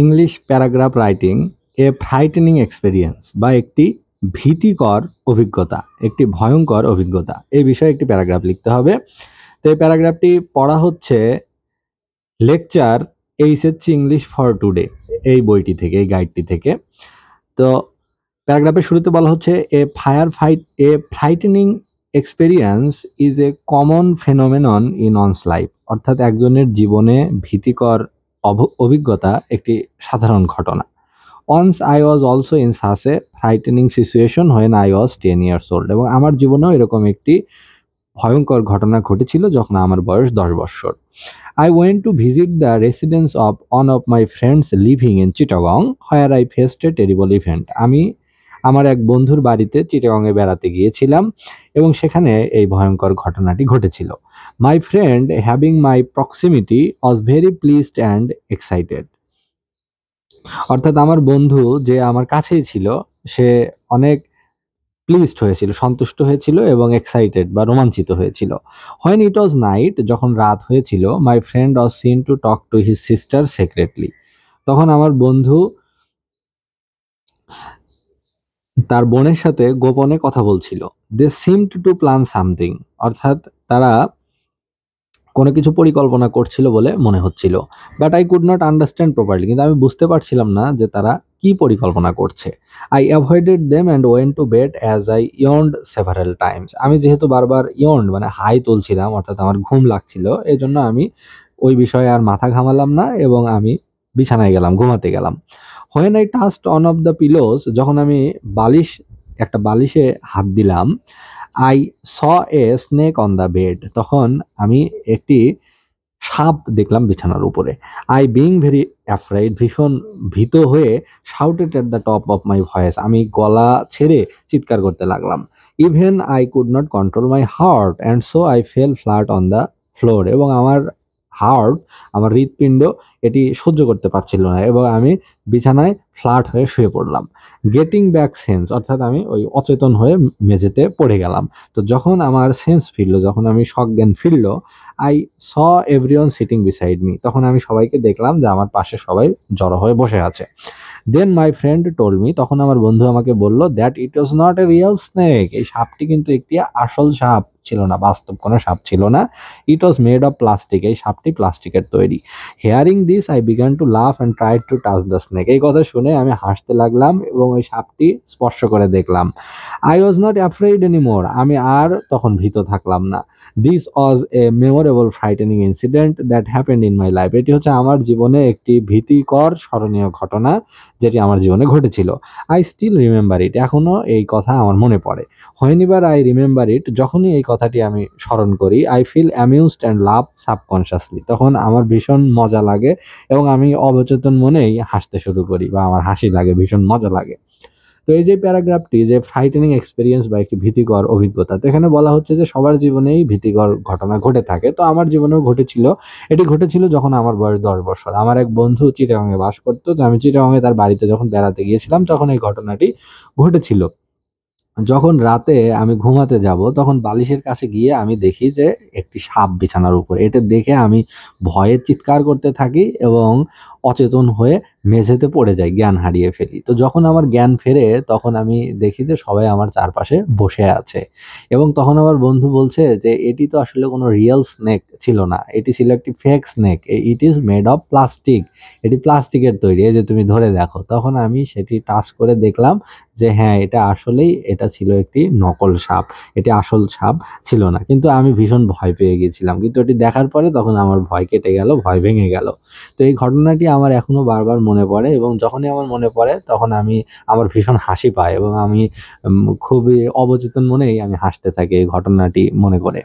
English paragraph writing a frightening experience বা একটি ভীতিকর অভিজ্ঞতা একটি ভয়ঙ্কর অভিজ্ঞতা এই বিষয়ে একটি প্যারাগ্রাফ লিখতে হবে তো এই প্যারাগ্রাফটি পড়া হচ্ছে lecture HSC English for today এই বইটি থেকে এই গাইডটি থেকে তো প্যারাগ্রাফের শুরুতে বলা হচ্ছে a fire fight a frightening experience is a common phenomenon in one's life অর্থাৎ একজনের জীবনে ভীতিকর অভিজ্ঞতা একটি সাধারণ ঘটনা once I was also in such a frightening situation when I was ten years old এবং আমার জীবনেও এরকম একটি ভয়ঙ্কর ঘটনা ঘটেছিল যখন আমার বয়স দশ বছর I went to visit the residence of one of my friends living in Chittagong where I faced a terrible event আমি আমার এক বন্ধুর বাড়িতে চিটাগংয়ে বেড়াতে গিয়েছিলাম এবং সেখানে এই ভয়ঙ্কর ঘটনাটি ঘটেছিল my friend having my proximity was very pleased and excited অর্থাৎ আমার বন্ধু যে আমার কাছেই ছিল সে অনেক প্লিজড হয়েছিল সন্তুষ্ট হয়েছিল এবং এক্সাইটেড বা রোমাঞ্চিত হয়েছিল হোয়েন ইট ওয়াজ নাইট যখন রাত হয়েছিল my friend was seen to talk to his sister secretly তখন আমার বন্ধু তার বোনের সাথে গোপনে কথা বলছিল they seemed to plan something অর্থাৎ তারা কোনো কিছু পরিকল্পনা করছিল বলে মনে হচ্ছিল but I could not understand properly কিন্তু আমি বুঝতে পারছিলাম না যে তারা কি পরিকল্পনা করছে I avoided them and went to bed as I yawned several times আমি যেহেতু বারবার ইয়ন্ড মানে হাই তুলছিলাম অর্থাৎ আমার ঘুম লাগছিল এই জন্য আমি ওই বিষয়ে আর মাথা ঘামালাম না এবং আমি বিছানায় গেলাম ঘুমাতে গেলাম when I touched one of the pillows যখন আমি বালিশ একটা বালিশে হাত দিলাম I saw a snake on the bed তখন আমি একটি সাপ দেখলাম বিছানার উপরে আই বিং ভেরি অ্যাফ্রাইড ভীষণ ভীত হয়ে shouted at the top of my voice আমি গলা ছেড়ে চিৎকার করতে লাগলাম even I could not control my heart and so I fell flat on the floor এবং আমার হার্ড আমার হৃৎপিণ্ড এটি সহ্য করতে পারছিল না এবং আমি বিছানায় ফ্ল্যাট হয়ে শুয়ে পড়লাম গেটিং ব্যাক সেন্স অর্থাৎ আমি ওই অচেতন হয়ে মেঝেতে পড়ে গেলাম তো যখন আমার সেন্স ফিরল যখন আমি সজ্ঞান ফিরল I saw everyone sitting beside me তখন আমি সবাইকে দেখলাম যে আমার পাশে সবাই জড়ো হয়ে বসে আছে then my friend told me তখন আমার বন্ধু আমাকে বলল that it was not a real snake এই সাপটি কিন্তু একটি আসল সাপ ছিল না বাস্তব কোনো সাপ ছিল না it was made of plastic এই সাপটি প্লাস্টিকের তৈরি hearing this I began to love and try to touch the snake এই কথা শুনে আমি হাসতে লাগলাম এবং ওই সাপটি স্পর্শ করে দেখলাম I was not afraid any more আমি আর তখন ভীত থাকলাম না this was a memorable frightening incident that happened in my life এটি হচ্ছে আমার জীবনে একটি ভীতিকর স্মরণীয় ঘটনা যেটি আমার জীবনে ঘটেছিল আই স্টিল রিমেম্বার ইট এখনও এই কথা আমার মনে পড়ে হোয়েনিবার আই রিমেম্বার ইট যখনই এই কথাটি আমি স্মরণ করি I feel amused and love subconsciously তখন আমার ভীষণ মজা লাগে এবং আমি অবচেতন মনেই হাসতে শুরু করি বা আমার হাসি লাগে ভীষণ মজা লাগে তো এই যে প্যারাগ্রাফটি যে ফ্রাইটেনিং এক্সপিরিয়েন্স বা একটি ভীতিকর অভিজ্ঞতা তো এখানে বলা হচ্ছে যে সবার জীবনেই ভীতিকর ঘটনা ঘটে থাকে তো আমার জীবনেও ঘটেছিল এটি ঘটেছিল যখন আমার বয়স দশ বছর আমার এক বন্ধু চিটাগাঙে বাস করতো তো আমি চিটাগাঙে তার বাড়িতে যখন বেড়াতে গিয়েছিলাম তখন এই ঘটনাটি ঘটেছিল যখন রাতে আমি ঘুমাতে যাব তখন বালিশের কাছে গিয়ে আমি দেখি যে একটি সাপ বিছানার উপর এটা দেখে আমি ভয়ে চিৎকার করতে থাকি এবং অচেতন হয়ে মেঝেতে পড়ে যাই জ্ঞান হারিয়ে ফেলি তো যখন আমার জ্ঞান ফেরে তখন আমি দেখি যে সবাই আমার চারপাশে বসে আছে এবং তখন আমার বন্ধু বলছে যে এটি তো আসলে কোনো রিয়েল স্নেক ছিল না এটি ছিল একটি fake snake it is made of plastic এটি প্লাস্টিকের তৈরি এই যে তুমি ধরে দেখো তখন আমি সেটি টাচ করে দেখলাম যে হ্যাঁ এটা আসলেই এটা এটা ছিল একটি নকল সাপ এটি আসল সাপ ছিল না কিন্তু আমি ভীষণ ভয় পেয়ে গেছিলাম কিন্তু এটি দেখার পরে তখন আমার ভয় কেটে গেল ভয় ভেঙে গেল তো এই ঘটনাটি আমার এখনও বারবার মনে পড়ে এবং যখনই আমার মনে পড়ে তখন আমি আমার ভীষণ হাসি পায় এবং আমি খুবই অবচেতন মনেই আমি হাসতে থাকি এই ঘটনাটি মনে করে